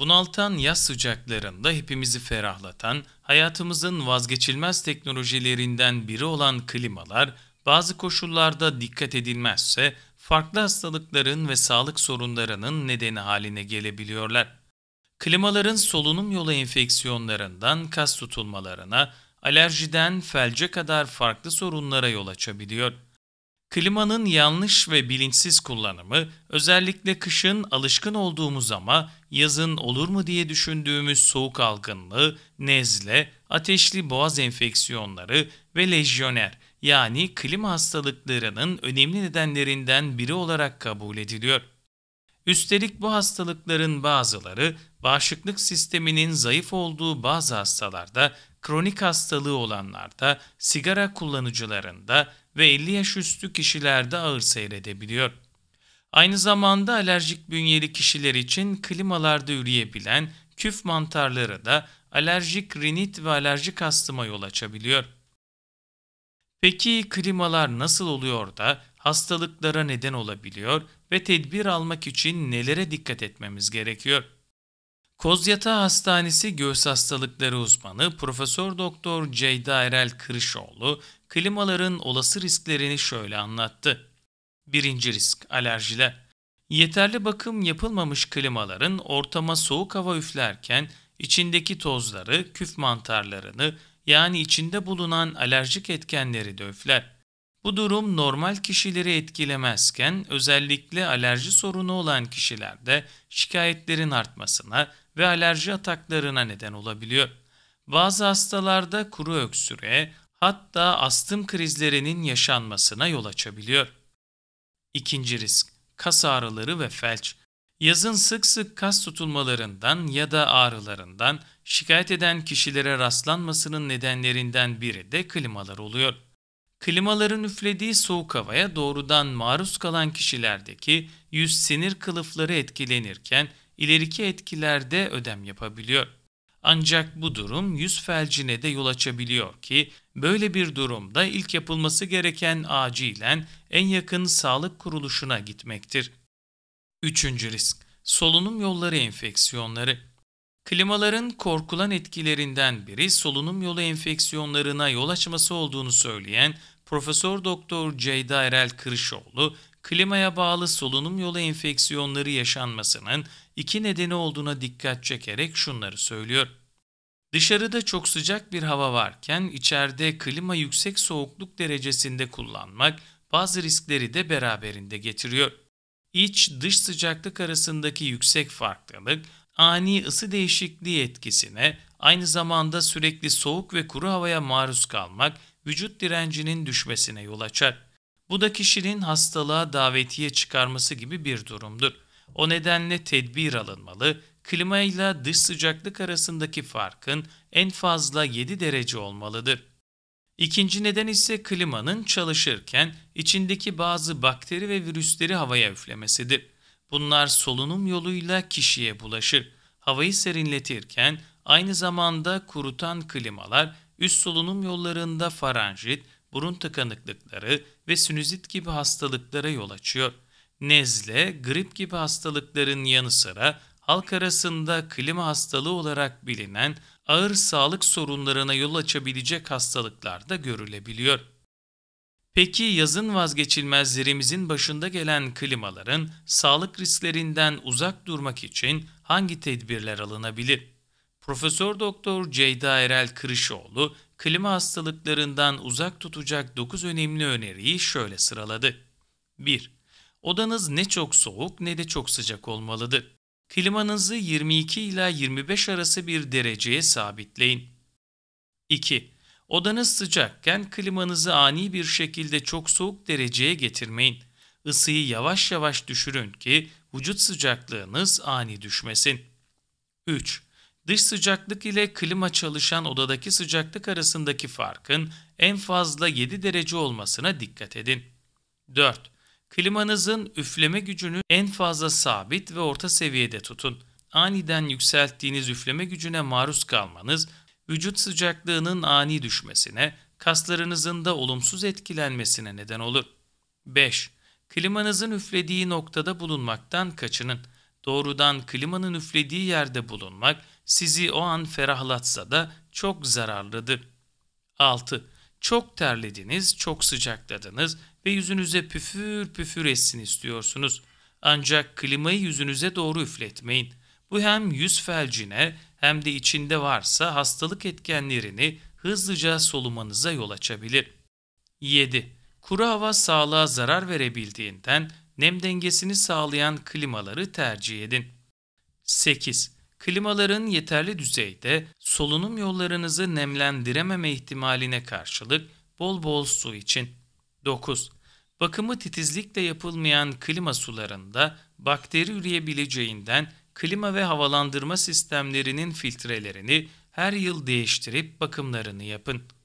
Bunaltan yaz sıcaklarında hepimizi ferahlatan, hayatımızın vazgeçilmez teknolojilerinden biri olan klimalar, bazı koşullarda dikkat edilmezse farklı hastalıkların ve sağlık sorunlarının nedeni haline gelebiliyorlar. Klimaların solunum yolu enfeksiyonlarından kas tutulmalarına, alerjiden felce kadar farklı sorunlara yol açabiliyor. Klimanın yanlış ve bilinçsiz kullanımı özellikle kışın alışkın olduğumuz ama yazın olur mu diye düşündüğümüz soğuk algınlığı, nezle, ateşli boğaz enfeksiyonları ve lejyoner yani klima hastalıklarının önemli nedenlerinden biri olarak kabul ediliyor. Üstelik bu hastalıkların bazıları bağışıklık sisteminin zayıf olduğu bazı hastalarda, kronik hastalığı olanlarda, sigara kullanıcılarında ve 50 yaş üstü kişilerde ağır seyredebiliyor. Aynı zamanda alerjik bünyeli kişiler için klimalarda üreyebilen küf mantarları da alerjik rinit ve alerjik astıma yol açabiliyor. Peki klimalar nasıl oluyor da hastalıklara neden olabiliyor ve tedbir almak için nelere dikkat etmemiz gerekiyor? Kozyatağı Hastanesi Göğüs Hastalıkları Uzmanı Profesör Doktor Ceyda Erel Kırışoğlu klimaların olası risklerini şöyle anlattı. Birinci risk alerjiler. Yeterli bakım yapılmamış klimaların ortama soğuk hava üflerken içindeki tozları, küf mantarlarını yani içinde bulunan alerjik etkenleri de üfler. Bu durum normal kişileri etkilemezken özellikle alerji sorunu olan kişilerde şikayetlerin artmasına ve alerji ataklarına neden olabiliyor. Bazı hastalarda kuru öksürüğe hatta astım krizlerinin yaşanmasına yol açabiliyor. İkinci risk, kas ağrıları ve felç. Yazın sık sık kas tutulmalarından ya da ağrılarından şikayet eden kişilere rastlanmasının nedenlerinden biri de klimalar oluyor. Klimaların üflediği soğuk havaya doğrudan maruz kalan kişilerdeki yüz sinir kılıfları etkilenirken ileriki etkilerde ödem yapabiliyor. Ancak bu durum yüz felcine de yol açabiliyor ki böyle bir durumda ilk yapılması gereken acilen en yakın sağlık kuruluşuna gitmektir. Üçüncü risk, solunum yolları enfeksiyonları. Klimaların korkulan etkilerinden biri solunum yolu enfeksiyonlarına yol açması olduğunu söyleyen Profesör Doktor Ceyda Erel Kırışoğlu, klimaya bağlı solunum yolu enfeksiyonları yaşanmasının iki nedeni olduğuna dikkat çekerek şunları söylüyor. Dışarıda çok sıcak bir hava varken içeride klima yüksek soğukluk derecesinde kullanmak bazı riskleri de beraberinde getiriyor. İç dış sıcaklık arasındaki yüksek farklılık ani ısı değişikliği etkisine, aynı zamanda sürekli soğuk ve kuru havaya maruz kalmak vücut direncinin düşmesine yol açar. Bu da kişinin hastalığa davetiye çıkarması gibi bir durumdur. O nedenle tedbir alınmalı, klimayla dış sıcaklık arasındaki farkın en fazla 7 derece olmalıdır. İkinci neden ise klimanın çalışırken içindeki bazı bakteri ve virüsleri havaya üflemesidir. Bunlar solunum yoluyla kişiye bulaşır. Havayı serinletirken aynı zamanda kurutan klimalar üst solunum yollarında faranjit, burun tıkanıklıkları ve sinüzit gibi hastalıklara yol açıyor nezle, grip gibi hastalıkların yanı sıra halk arasında klima hastalığı olarak bilinen ağır sağlık sorunlarına yol açabilecek hastalıklar da görülebiliyor. Peki yazın vazgeçilmezlerimizin başında gelen klimaların sağlık risklerinden uzak durmak için hangi tedbirler alınabilir? Profesör Doktor Ceyda Erel Kırışoğlu klima hastalıklarından uzak tutacak 9 önemli öneriyi şöyle sıraladı. 1. Odanız ne çok soğuk ne de çok sıcak olmalıdır. Klimanızı 22 ila 25 arası bir dereceye sabitleyin. 2. Odanız sıcakken klimanızı ani bir şekilde çok soğuk dereceye getirmeyin. Isıyı yavaş yavaş düşürün ki vücut sıcaklığınız ani düşmesin. 3. Dış sıcaklık ile klima çalışan odadaki sıcaklık arasındaki farkın en fazla 7 derece olmasına dikkat edin. 4. Klimanızın üfleme gücünü en fazla sabit ve orta seviyede tutun. Aniden yükselttiğiniz üfleme gücüne maruz kalmanız, vücut sıcaklığının ani düşmesine, kaslarınızın da olumsuz etkilenmesine neden olur. 5. Klimanızın üflediği noktada bulunmaktan kaçının. Doğrudan klimanın üflediği yerde bulunmak sizi o an ferahlatsa da çok zararlıdır. 6. Çok terlediniz, çok sıcakladınız, ve yüzünüze püfür püfür etsin istiyorsunuz. Ancak klimayı yüzünüze doğru üfletmeyin. Bu hem yüz felcine hem de içinde varsa hastalık etkenlerini hızlıca solumanıza yol açabilir. 7. Kuru hava sağlığa zarar verebildiğinden nem dengesini sağlayan klimaları tercih edin. 8. Klimaların yeterli düzeyde solunum yollarınızı nemlendirememe ihtimaline karşılık bol bol su için. 9. Bakımı titizlikle yapılmayan klima sularında bakteri üreyebileceğinden klima ve havalandırma sistemlerinin filtrelerini her yıl değiştirip bakımlarını yapın.